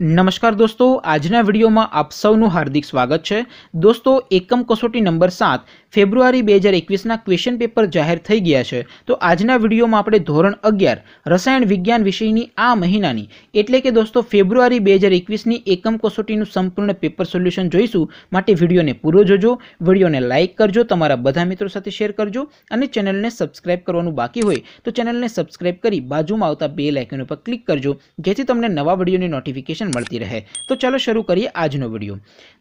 નમસ્કાર દોસ્તો આજના વિડીયોમાં આપ સૌનું હાર્દિક સ્વાગત છે દોસ્તો એકમ કસોટી નંબર સાત ફેબ્રુઆરી બે હજાર એકવીસના ક્વેશ્ચન પેપર જાહેર થઈ ગયા છે તો આજના વિડીયોમાં આપણે ધોરણ અગિયાર રસાયણ વિજ્ઞાન વિષયની આ મહિનાની એટલે કે દોસ્તો ફેબ્રુઆરી બે હજાર એકવીસની એકમ કસોટીનું સંપૂર્ણ પેપર સોલ્યુશન જોઈશું માટે વિડીયોને પૂરો જોજો વિડીયોને લાઇક કરજો તમારા બધા મિત્રો સાથે શેર કરજો અને ચેનલને સબસ્ક્રાઇબ કરવાનું બાકી હોય તો ચેનલને સબસ્ક્રાઇબ કરી બાજુમાં આવતા બે લાઇકન ઉપર ક્લિક કરજો જેથી તમને નવા વિડીયોની નોટિફિકેશન ઇન્ફોર્મેશન મળતી રહે તો ચાલો શરૂ કરીએ આજનો વિડીયો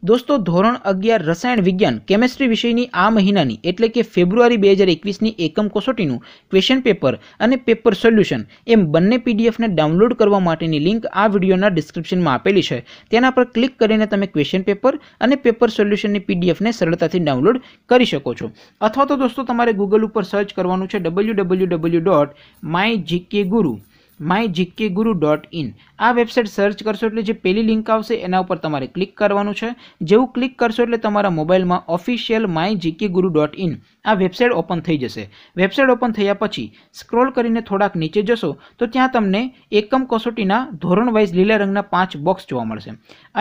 દોસ્તો ધોરણ અગિયાર રસાયણ વિજ્ઞાન કેમેસ્ટ્રી વિષયની આ મહિનાની એટલે કે ફેબ્રુઆરી બે હજાર એકવીસની એકમ કસોટીનું ક્વેશ્ચન પેપર અને પેપર સોલ્યુશન એમ બંને પીડીએફને ડાઉનલોડ કરવા માટેની લિંક આ વિડીયોના ડિસ્ક્રિપ્શનમાં આપેલી છે તેના પર ક્લિક કરીને તમે ક્વેશ્ચન પેપર અને પેપર સોલ્યુશનની પીડીએફને સરળતાથી ડાઉનલોડ કરી શકો છો અથવા તો દોસ્તો તમારે ગૂગલ ઉપર સર્ચ કરવાનું છે W W W dot my GK guru my GK guru dot in આ વેબસાઇટ સર્ચ કરશો એટલે જે પહેલી લિંક આવશે એના ઉપર તમારે ક્લિક કરવાનું છે જેવું ક્લિક કરશો એટલે તમારા મોબાઈલમાં official my GK guru dot in આ વેબસાઇટ ઓપન થઈ જશે વેબસાઇટ ઓપન થયા પછી સ્ક્રોલ કરીને થોડાક નીચે જશો તો ત્યાં તમને એકમ કસોટીના ધોરણ વાઇઝ લીલા રંગના પાંચ બોક્સ જોવા મળશે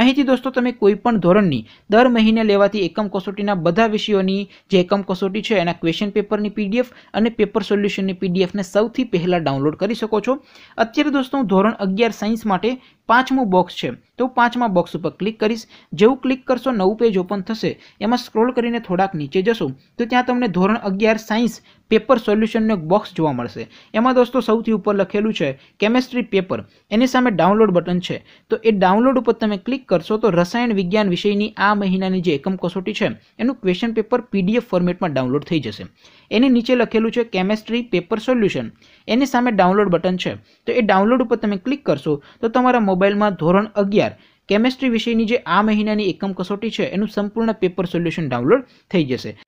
અહીંથી દોસ્તો તમે કોઈપણ ધોરણની દર મહિને લેવાથી એકમ કસોટીના બધા વિષયોની જે એકમ કસોટી છે એના ક્વેશ્ચન પેપરની પીડીએફ અને પેપર સોલ્યુશનની પીડીએફને સૌથી પહેલાં ડાઉનલોડ કરી શકો છો અત્યારે દોસ્તો હું ધોરણ અગિયાર સાયન્સ માટે પાંચમું બોક્સ છે તો પાંચમા બોક્સ ઉપર ક્લિક કરીશ જેવું ક્લિક કરશો નવું પેજ ઓપન થશે એમાં સ્ક્રોલ કરીને થોડાક નીચે જશો તો ત્યાં તમને ધોરણ અગિયાર સાયન્સ પેપર સોલ્યુશનનો એક બોક્સ જોવા મળશે એમાં દોસ્તો સૌથી ઉપર લખેલું છે કેમેસ્ટ્રી પેપર એની સામે ડાઉનલોડ બટન છે તો એ ડાઉનલોડ ઉપર તમે ક્લિક કરશો તો રસાયણ વિજ્ઞાન વિષયની આ મહિનાની જે એકમ કસોટી છે એનું ક્વેશ્ચન પેપર પીડીએફ ફોર્મેટમાં ડાઉનલોડ થઈ જશે એની નીચે લખેલું છે કેમેસ્ટ્રી પેપર સોલ્યુશન એની સામે ડાઉનલોડ બટન છે તો એ ડાઉનલોડ ઉપર તમે ક્લિક કરશો તો તમારા મોબાઈલમાં ધોરણ અગિયાર કેમેસ્ટ્રી વિષયની જે આ મહિનાની એકમ કસોટી છે એનું સંપૂર્ણ પેપર સોલ્યુશન ડાઉનલોડ થઈ જશે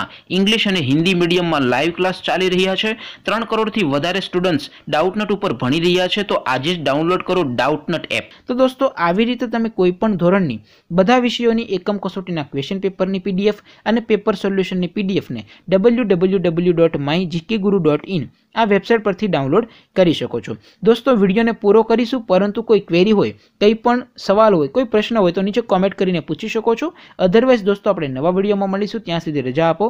કોલેજમાં ઇંગ્લિશ અને હિન્દી મીડિયમમાં લાઈવ ક્લાસ ચાલી રહ્યા છે ત્રણ કરોડથી વધારે સ્ટુડન્ટ્સ ડાઉટનટ ઉપર ભણી રહ્યા છે તો આજે જ ડાઉનલોડ કરો ડાઉટનટ એપ તો દોસ્તો આવી રીતે તમે કોઈ પણ ધોરણની બધા વિષયોની એકમ કસોટીના ક્વેશ્ચન પેપરની પીડીએફ અને પેપર સોલ્યુશનની પીડીએફને W W W dot my GK guru dot in આ વેબસાઇટ પરથી ડાઉનલોડ કરી શકો છો દોસ્તો વિડીયોને પૂરો કરીશું પરંતુ કોઈ ક્વેરી હોય કંઈ પણ સવાલ હોય કોઈ પ્રશ્ન હોય તો નીચે કોમેન્ટ કરીને પૂછી શકો છો અધરવાઇઝ દોસ્તો આપણે નવા વિડીયોમાં મળીશું ત્યાં સુધી રજા આપો